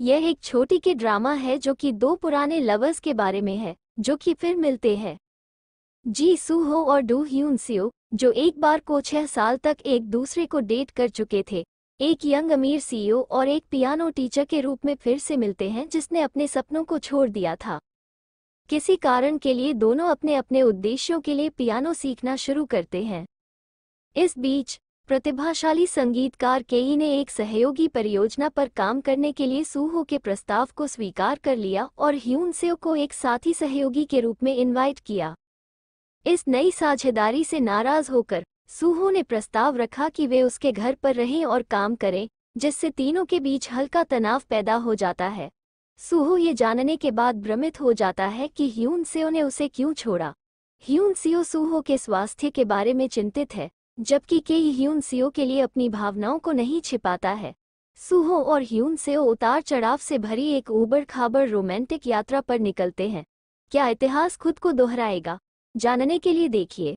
यह एक छोटी के ड्रामा है जो कि दो पुराने लवर्स के बारे में है जो कि फिर मिलते हैं जी सू हो और डू ह्यून सियो जो एक बार को छह साल तक एक दूसरे को डेट कर चुके थे एक यंग अमीर सीईओ और एक पियानो टीचर के रूप में फिर से मिलते हैं जिसने अपने सपनों को छोड़ दिया था किसी कारण के लिए दोनों अपने अपने उद्देश्यों के लिए पियानो सीखना शुरू करते हैं इस बीच प्रतिभाशाली संगीतकार केई ने एक सहयोगी परियोजना पर काम करने के लिए सूहो के प्रस्ताव को स्वीकार कर लिया और सेव को एक साथी सहयोगी के रूप में इनवाइट किया इस नई साझेदारी से नाराज होकर सूहो ने प्रस्ताव रखा कि वे उसके घर पर रहें और काम करें जिससे तीनों के बीच हल्का तनाव पैदा हो जाता है सूहो ये जानने के बाद भ्रमित हो जाता है कि सेव ने उसे क्यों छोड़ा ह्यूनसियो सूहो के स्वास्थ्य के बारे में चिंतित है जबकि के ह्यून सियो के लिए अपनी भावनाओं को नहीं छिपाता है सूहो और ह्यून सेओ उतार चढ़ाव से भरी एक ऊबड़ खाबड़ रोमांटिक यात्रा पर निकलते हैं क्या इतिहास खुद को दोहराएगा जानने के लिए देखिए